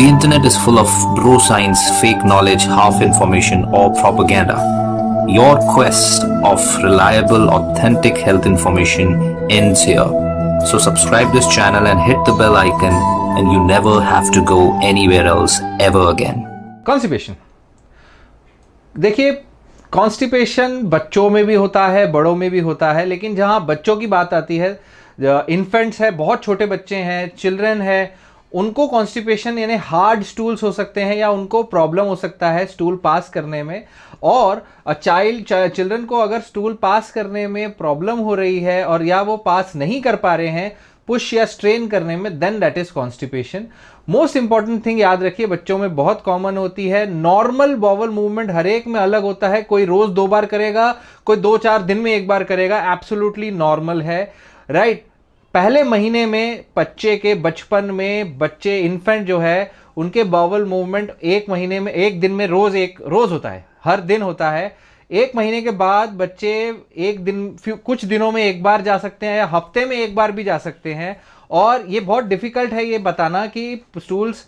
The internet is full of bro science, fake knowledge, half information, or propaganda. Your quest of reliable, authentic health information ends here. So subscribe this channel and hit the bell icon and you never have to go anywhere else ever again. Constipation. देखिए constipation बच्चों में भी होता है बड़ों में भी होता है लेकिन जहाँ बच्चों की बात आती है इन्फेंट्स है बहुत छोटे बच्चे हैं चिल्ड्रन है उनको कॉन्स्टिपेशन यानी हार्ड स्टूल्स हो सकते हैं या उनको प्रॉब्लम हो सकता है स्टूल पास करने में और चाइल्ड चिल्ड्रन को अगर स्टूल पास करने में प्रॉब्लम हो रही है और या वो पास नहीं कर पा रहे हैं पुश या स्ट्रेन करने में then that is constipation most important thing याद रखिए बच्चों में बहुत कॉमन होती है नॉर्मल बॉवल मूवमेंट हर एक में अलग होता है कोई रोज दो बार करेगा कोई दो चार दिन में एक बार करेगा एब्सोल्युटली नॉर्मल है राइट पहले महीने में बच्चे के बचपन में बच्चे इन्फेंट जो है उनके बावल मूवमेंट एक महीने में एक दिन में रोज एक रोज होता है हर दिन होता है एक महीने के बाद बच्चे एक दिन कुछ दिनों में एक बार जा सकते हैं हफ्ते में एक बार भी जा सकते हैं और ये बहुत डिफ़िकल्ट है ये बताना कि स्टूल्स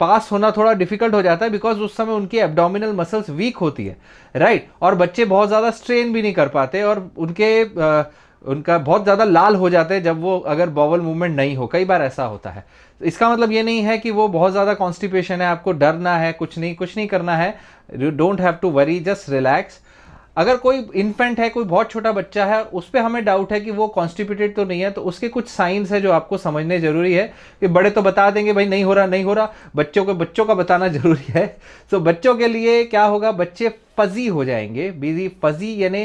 पास होना थोड़ा डिफिकल्ट हो जाता है बिकॉज उस समय उनकी एब्डोमिनल मसल्स वीक होती है राइट और बच्चे बहुत ज़्यादा स्ट्रेन भी नहीं कर पाते और उनके आ, उनका बहुत ज़्यादा लाल हो जाते हैं जब वो अगर बॉवल मूवमेंट नहीं हो कई बार ऐसा होता है तो इसका मतलब ये नहीं है कि वो बहुत ज़्यादा कॉन्स्टिपेशन है आपको डरना है कुछ नहीं कुछ नहीं करना है you don't have to worry just relax अगर कोई इन्फेंट है कोई बहुत छोटा बच्चा है उस पर हमें डाउट है कि वो कॉन्स्टिपेटेड तो नहीं है तो उसके कुछ साइंस है जो आपको समझने जरूरी है कि बड़े तो बता देंगे भाई नहीं हो रहा नहीं हो रहा बच्चों को बच्चों का बताना जरूरी है सो so, बच्चों के लिए क्या होगा बच्चे फजी हो जाएंगे बिजी फजी यानी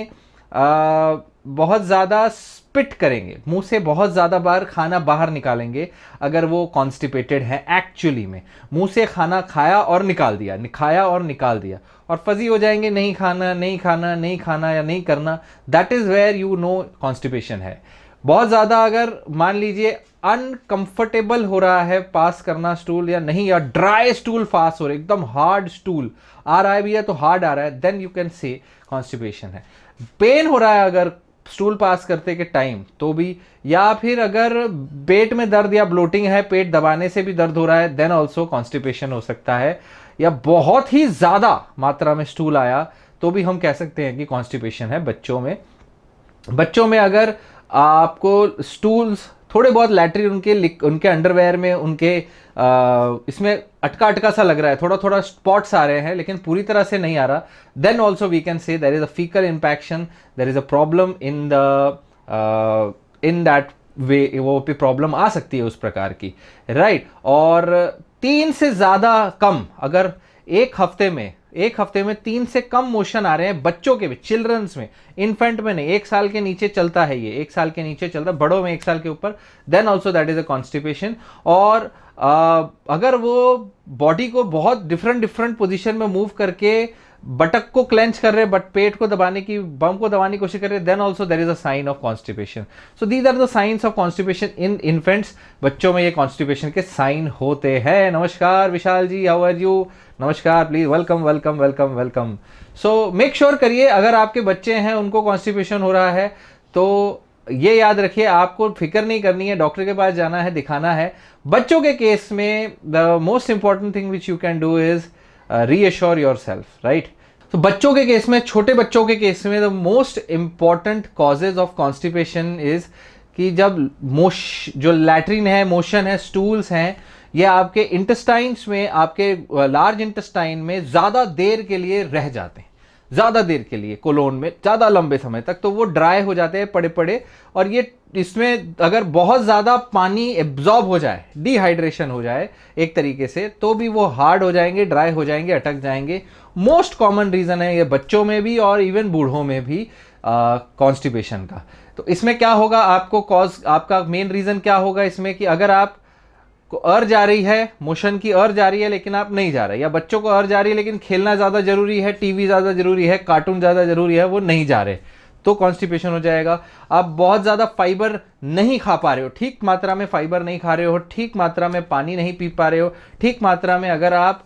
बहुत ज़्यादा स्पिट करेंगे मुंह से बहुत ज़्यादा बार खाना बाहर निकालेंगे अगर वो कॉन्स्टिपेटेड है एक्चुअली में मुंह से खाना खाया और निकाल दिया खाया और निकाल दिया और फजी हो जाएंगे नहीं खाना नहीं खाना नहीं खाना या नहीं करना that is where you know constipation है बहुत ज़्यादा अगर मान लीजिए अनकंफर्टेबल हो रहा है पास करना स्टूल या नहीं या ड्राई स्टूल फास्ट हो रहा है एकदम हार्ड स्टूल आ रहा है भी है तो हार्ड आ रहा है then you can say constipation है पेन हो रहा है अगर स्टूल पास करते के टाइम तो भी या फिर अगर पेट में दर्द या ब्लोटिंग है पेट दबाने से भी दर्द हो रहा है देन ऑल्सो कॉन्स्टिपेशन हो सकता है या बहुत ही ज़्यादा मात्रा में स्टूल आया तो भी हम कह सकते हैं कि कॉन्स्टिपेशन है बच्चों में बच्चों में अगर आपको स्टूल्स थोड़े बहुत लैटरी उनके उनके अंडरवेयर में उनके आ, इसमें अटका अटका सा लग रहा है थोड़ा थोड़ा स्पॉट्स आ रहे हैं लेकिन पूरी तरह से नहीं आ रहा then also we can say there is a fecal impaction there is a problem in the in that way वो पे प्रॉब्लम आ सकती है उस प्रकार की राइट right? और तीन से ज़्यादा कम अगर एक हफ्ते में एक हफ्ते में तीन से कम मोशन आ रहे हैं बच्चों के भी चिल्ड्रंस में इन्फेंट में नहीं एक साल के नीचे चलता है ये एक साल के नीचे चलता है बड़ों में एक साल के ऊपर then also that is a constipation और आ, अगर वो बॉडी को बहुत डिफरेंट डिफरेंट पोजिशन में मूव करके बटक को क्लेंच कर रहे बट पेट को दबाने की बम को दबाने की कोशिश कर रहे then also there is a sign of constipation so these are the signs of constipation in infants बच्चों में ये कॉन्स्टिपेशन के साइन होते हैं नमस्कार Vishal ji how are you नमस्कार please welcome welcome welcome welcome so make sure करिए अगर आपके बच्चे हैं उनको कॉन्स्टिपेशन हो रहा है तो ये याद रखिए आपको फिक्र नहीं करनी है डॉक्टर के पास जाना है दिखाना है बच्चों के केस में the most important thing which you can do is reassure yourself right तो बच्चों के केस में छोटे बच्चों के केस में the most important causes of constipation is कि जब मोश जो लैटरिन है मोशन है स्टूल्स हैं ये आपके इंटेस्टाइन्स में आपके लार्ज uh, इंटेस्टाइन में ज़्यादा देर के लिए रह जाते हैं ज़्यादा देर के लिए कोलोन में ज़्यादा लंबे समय तक तो वो ड्राई हो जाते हैं पड़े पड़े और ये इसमें अगर बहुत ज़्यादा पानी एब्जॉर्ब हो जाए डिहाइड्रेशन हो जाए एक तरीके से तो भी वो हार्ड हो जाएंगे ड्राई हो जाएंगे अटक जाएंगे मोस्ट कॉमन रीज़न है ये बच्चों में भी और इवन बूढ़ों में भी कॉन्स्टिपेशन का तो इसमें क्या होगा आपको कॉज आपका मेन रीज़न क्या होगा इसमें कि अगर आप को अर जा रही है मोशन की अर जा रही है लेकिन आप नहीं जा रहे या बच्चों को अर जा रही है लेकिन खेलना ज़्यादा ज़रूरी है टीवी ज़्यादा ज़रूरी है कार्टून ज़्यादा ज़रूरी है वो नहीं जा रहे तो कॉन्स्टिपेशन हो जाएगा आप बहुत ज़्यादा फाइबर नहीं खा पा रहे हो ठीक मात्रा में फाइबर नहीं खा रहे हो ठीक मात्रा में पानी नहीं पी पा रहे हो ठीक मात्रा में अगर आप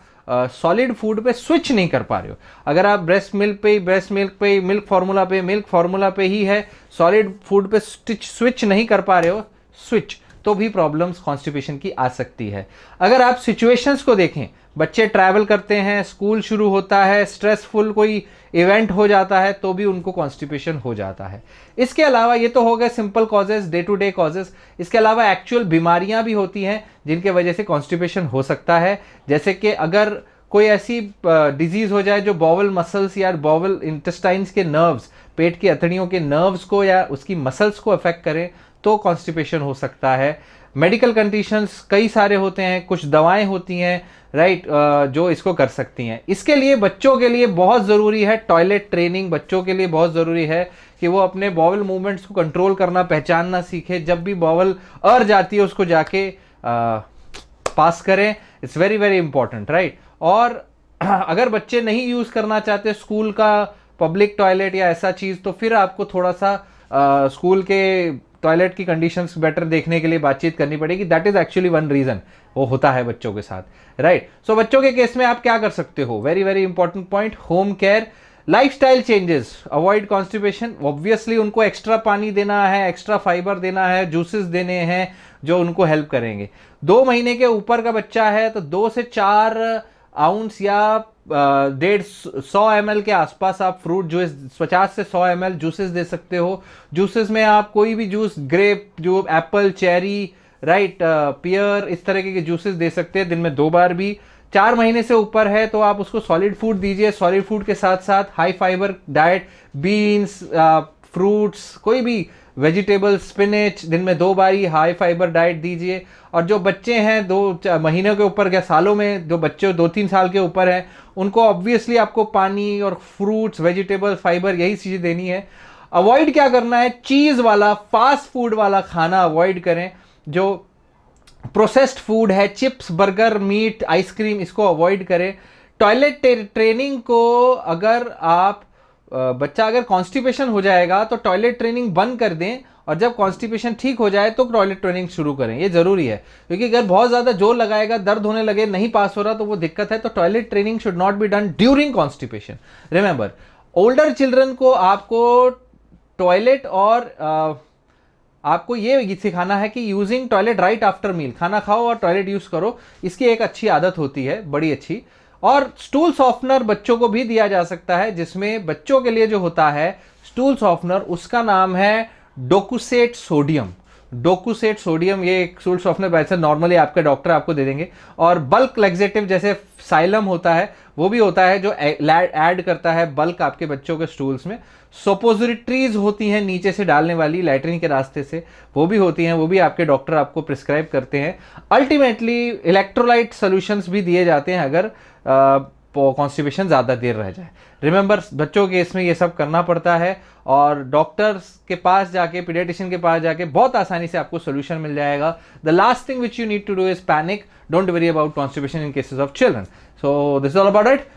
सॉलिड फूड पे स्विच नहीं कर पा रहे हो अगर आप ब्रेस्ट मिल्क पे ब्रेस्ट मिल्क पे मिल्क फार्मूला पे मिल्क फार्मूला पे ही है सॉलिड फूड पे स्टिच स्विच नहीं कर पा रहे हो स्विच तो भी प्रॉब्लम्स कॉन्स्टिपेशन की आ सकती है अगर आप सिचुएशंस को देखें बच्चे ट्रैवल करते हैं स्कूल शुरू होता है स्ट्रेसफुल कोई इवेंट हो जाता है तो भी उनको कॉन्स्टिपेशन हो जाता है इसके अलावा ये तो हो गए simple causes day to day causes इसके अलावा एक्चुअल बीमारियां भी होती हैं जिनके वजह से कॉन्स्टिपेशन हो सकता है जैसे कि अगर कोई ऐसी डिजीज़ हो जाए जो बॉवल मसल्स या बॉवल इंटेस्टाइन्स के नर्व्स पेट की अथड़ियों के नर्व्स को या उसकी मसल्स को अफेक्ट करें तो कॉन्स्टिपेशन हो सकता है मेडिकल कंडीशंस कई सारे होते हैं कुछ दवाएं होती हैं राइट जो इसको कर सकती हैं इसके लिए बच्चों के लिए बहुत ज़रूरी है टॉयलेट ट्रेनिंग बच्चों के लिए बहुत ज़रूरी है कि वो अपने बॉवल मूवमेंट्स को कंट्रोल करना पहचानना सीखे जब भी बॉवल अर जाती है उसको जाके आ, पास करें it's very very important right और अगर बच्चे नहीं यूज़ करना चाहते स्कूल का पब्लिक टॉयलेट या ऐसा चीज़ तो फिर आपको थोड़ा सा स्कूल के टॉयलेट की कंडीशंस बेटर देखने के लिए बातचीत करनी पड़ेगी that is actually one reason वो होता है बच्चों के साथ राइट right? सो so, बच्चों के केस में आप क्या कर सकते हो very very important point home care lifestyle changes avoid constipation obviously उनको एक्स्ट्रा पानी देना है एक्स्ट्रा फाइबर देना है जूसेस देने हैं जो उनको हेल्प करेंगे दो महीने के ऊपर का बच्चा है तो दो से चार आउंस या डेढ़ सौ एम के आसपास आप फ्रूट जूस पचास से सौ एम जूसेस दे सकते हो जूसेस में आप कोई भी जूस ग्रेप जो एप्पल चेरी राइट पियर इस तरह के जूसेस दे सकते हैं दिन में दो बार भी चार महीने से ऊपर है तो आप उसको सॉलिड फूड दीजिए सॉलिड फूड के साथ साथ high fibre diet beans fruits कोई भी वेजिटेबल स्पिनच दिन में दो बारी हाई फाइबर डाइट दीजिए और जो बच्चे हैं दो महीने के ऊपर के सालों में जो बच्चे दो तीन साल के ऊपर हैं उनको ऑब्वियसली आपको पानी और फ्रूट्स वेजिटेबल फाइबर यही चीज़ें देनी है अवॉइड क्या करना है चीज़ वाला फास्ट फूड वाला खाना अवॉइड करें जो प्रोसेस्ड फूड है चिप्स बर्गर मीट आइसक्रीम इसको अवॉइड करें टॉयलेट ट्रेनिंग को अगर आप बच्चा अगर कॉन्स्टिपेशन हो जाएगा तो टॉयलेट ट्रेनिंग बंद कर दें और जब कॉन्स्टिपेशन ठीक हो जाए तो टॉयलेट ट्रेनिंग शुरू करें ये जरूरी है क्योंकि अगर बहुत ज़्यादा जोर लगाएगा दर्द होने लगे नहीं पास हो रहा तो वो दिक्कत है तो toilet training should not be done during constipation remember older children को आपको टॉयलेट और आपको ये सिखाना है कि using toilet right after meal खाना खाओ और टॉयलेट यूज़ करो इसकी एक अच्छी आदत होती है बड़ी अच्छी और स्टूल सॉफ्टनर बच्चों को भी दिया जा सकता है जिसमें बच्चों के लिए जो होता है स्टूल सॉफ्टनर उसका नाम है डोकुसेट सोडियम डोकूसेट सोडियम ये एक सोल्ड सॉफ्टनर वैसे नॉर्मली आपके डॉक्टर आपको दे देंगे और बल्क लेग्जेटिव जैसे साइलम होता है वो भी होता है जो ऐड करता है बल्क आपके बच्चों के स्टूल्स में सोपोजिट्रीज होती हैं नीचे से डालने वाली लैटरिन के रास्ते से वो भी होती हैं वो भी आपके डॉक्टर आपको प्रिस्क्राइब करते हैं अल्टीमेटली इलेक्ट्रोलाइट सोल्यूशंस भी दिए जाते हैं अगर आ, कॉन्स्टिपेशन ज़्यादा देर रह जाए रिमेंबर बच्चों के इसमें ये सब करना पड़ता है और डॉक्टर्स के पास जाके पीडियाटिशियन के पास जाके बहुत आसानी से आपको सोल्यूशन मिल जाएगा the last thing which you need to do is panic don't worry about constipation in cases of children so this all about it